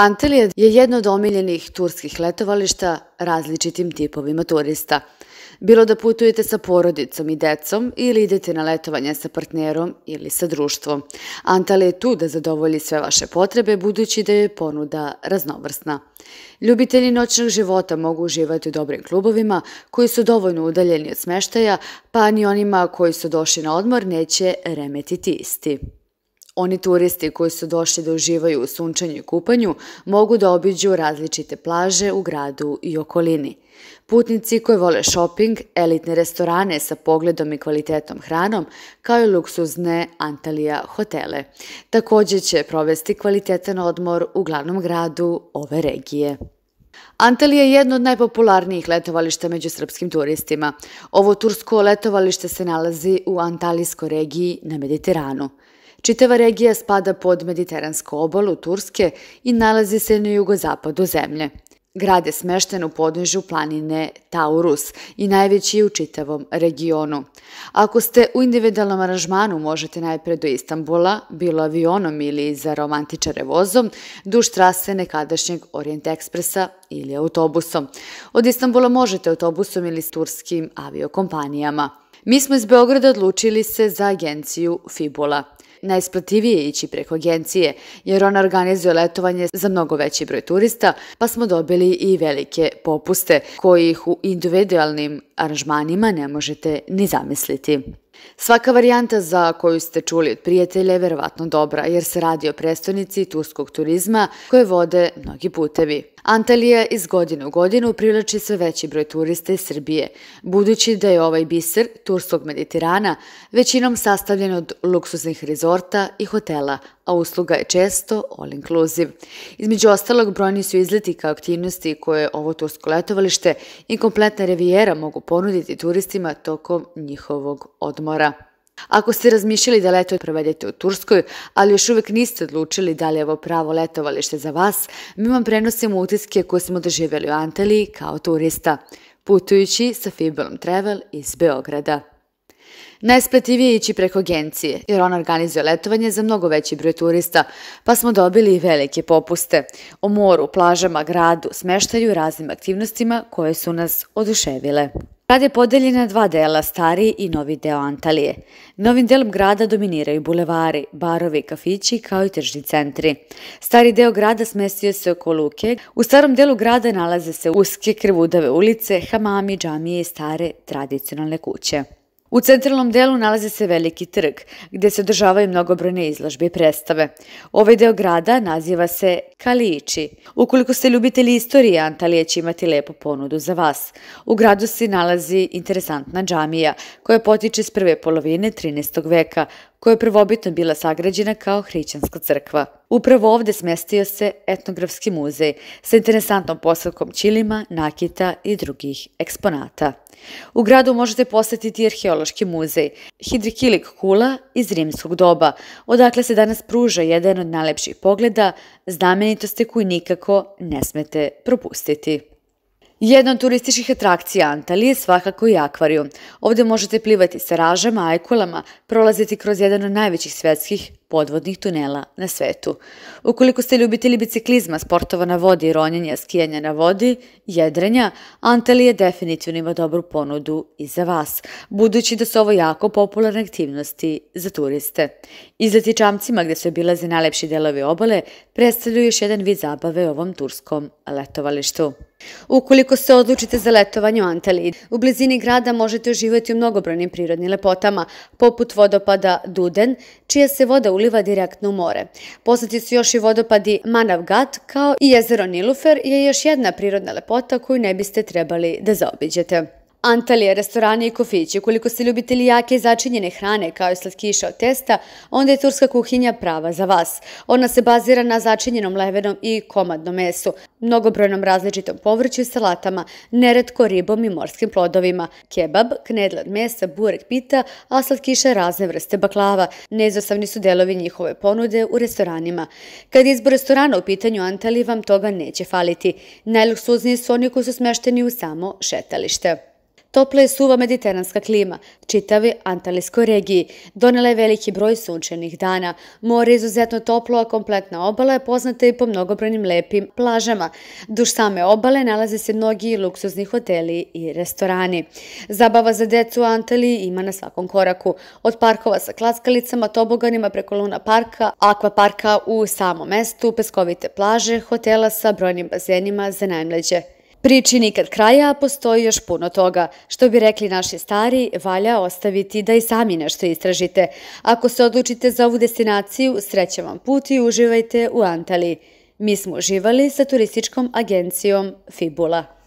Antalya je jedno od omiljenih turskih letovališta različitim tipovima turista. Bilo da putujete sa porodicom i decom ili idete na letovanje sa partnerom ili sa društvom, Antalya je tu da zadovolji sve vaše potrebe budući da je ponuda raznovrsna. Ljubitelji noćnog života mogu uživati u dobrim klubovima koji su dovoljno udaljeni od smeštaja, pa ni onima koji su došli na odmor neće remetiti isti. Oni turisti koji su došli da uživaju u sunčanju i kupanju mogu da obiđu različite plaže u gradu i okolini. Putnici koji vole shopping, elitne restorane sa pogledom i kvalitetom hranom, kao i luksuzne Antalija hotele, također će provesti kvalitetan odmor u glavnom gradu ove regije. Antalija je jedno od najpopularnijih letovališta među srpskim turistima. Ovo tursko letovalište se nalazi u Antalijskoj regiji na Mediteranu. Čitava regija spada pod Mediteransko obalu Turske i nalazi se na jugozapadu zemlje. Grad je smešten u podnižu planine Taurus i najveći je u čitavom regionu. Ako ste u individualnom aranžmanu, možete najpre do Istambula, bilo avionom ili za romantičare vozom, duž trase nekadašnjeg Orient Expressa ili autobusom. Od Istambula možete autobusom ili s turskim aviokompanijama. Mi smo iz Beograda odlučili se za agenciju Fibula najisplativije ići preko agencije, jer ona organizuje letovanje za mnogo veći broj turista, pa smo dobili i velike popuste, kojih u individualnim aranžmanima ne možete ni zamisliti. Svaka varijanta za koju ste čuli od prijatelja je verovatno dobra, jer se radi o prestonici turskog turizma koje vode mnogi putevi. Antalija iz godine u godinu privlači sve veći broj turista iz Srbije, budući da je ovaj biser turskog mediterana većinom sastavljen od luksuznih rezorta i hotela, a usluga je često all inclusive. Između ostalog, brojni su izleti kao aktivnosti koje ovo tursko letovalište i kompletna revijera mogu ponuditi turistima tokom njihovog odmora odmora. Ako ste razmišljali da leto provedete u Turskoj, ali još uvijek niste odlučili da li je ovo pravo letovalište za vas, mi vam prenosimo utiske koje smo doživjeli u Antaliji kao turista, putujući sa Fibulum Travel iz Beograda. Najspletivije je ići preko agencije, jer ona organizuje letovanje za mnogo veći broj turista, pa smo dobili i velike popuste o moru, plažama, gradu, smeštaju i raznim aktivnostima koje su nas oduševile. Grad je podeljen na dva dela, stari i novi deo Antalije. Novim delom grada dominiraju bulevari, barovi, kafići kao i tržni centri. Stari deo grada smestio se oko luke. U starom delu grada nalaze se uske krvudave ulice, hamami, džamije i stare tradicionalne kuće. U centralnom delu nalazi se veliki trg, gde se održavaju mnogobrojne izložbe i predstave. Ovaj deo grada naziva se Kalijići. Ukoliko ste ljubitelji istorije, Antalije će imati lepu ponudu za vas. U gradu se nalazi interesantna džamija, koja potiče s prve polovine 13. veka, koja je prvobitno bila sagrađena kao hrićanska crkva. Upravo ovde smestio se etnografski muzej sa interesantnom posadkom čilima, nakita i drugih eksponata. U gradu možete posetiti arheološki muzej Hidrikilik Kula iz rimskog doba, odakle se danas pruža jedan od najlepših pogleda, znamenitosti koju nikako ne smete propustiti. Jedna od turističkih atrakcija Antalije je svakako i akvarijum. Ovdje možete plivati sa ražama, ajkulama, prolaziti kroz jedan od najvećih svjetskih podvodnih tunela na svetu. Ukoliko ste ljubitelji biciklizma, sportova na vodi, ronjenja, skijenja na vodi, jedrenja, Antali je definitivno ima dobru ponudu i za vas, budući da su ovo jako popularne aktivnosti za turiste. Izleti čamcima gdje su obilaze najlepši delovi obale predstavljaju još jedan vid zabave u ovom turskom letovalištu. Ukoliko se odlučite za letovanje u Antaliji, u blizini grada možete uživati u mnogobrojnim prirodnim lepotama, poput vodopada Duden, čija se voda uliva direktno u more. Poznati su još i vodopadi Manavgat kao i jezero Nilufer je još jedna prirodna lepota koju ne biste trebali da zaobiđete. Antalija, restorani i kofići, ukoliko ste ljubitelji jake i začinjene hrane kao i slatkiša od testa, onda je turska kuhinja prava za vas. Ona se bazira na začinjenom levenom i komadnom mesu, mnogobrojnom različitom povrću i salatama, neretko ribom i morskim plodovima, kebab, knedle od mesa, burek pita, a slatkiša razne vrste baklava. Nezostavni su delovi njihove ponude u restoranima. Kad je izbor restorana u pitanju Antalije, vam toga neće faliti. Najluksuzniji su oni koji su smešteni u samo šetalište. Topla je suva mediteranska klima, čitavi Antalijskoj regiji. Donela je veliki broj sunčenih dana. More je izuzetno toplo, a kompletna obala je poznata i po mnogobrojnim lepim plažama. Duž same obale nalaze se mnogi luksuzni hoteli i restorani. Zabava za decu u Antaliji ima na svakom koraku. Od parkova sa klaskalicama, toboganima preko Luna parka, akvaparka u samom mestu, peskovite plaže, hotela sa brojnim bazenima za najmlađe. Priči nikad kraja, a postoji još puno toga. Što bi rekli naši stari, valja ostaviti da i sami nešto istražite. Ako se odlučite za ovu destinaciju, srećam vam put i uživajte u Antali. Mi smo uživali sa turističkom agencijom Fibula.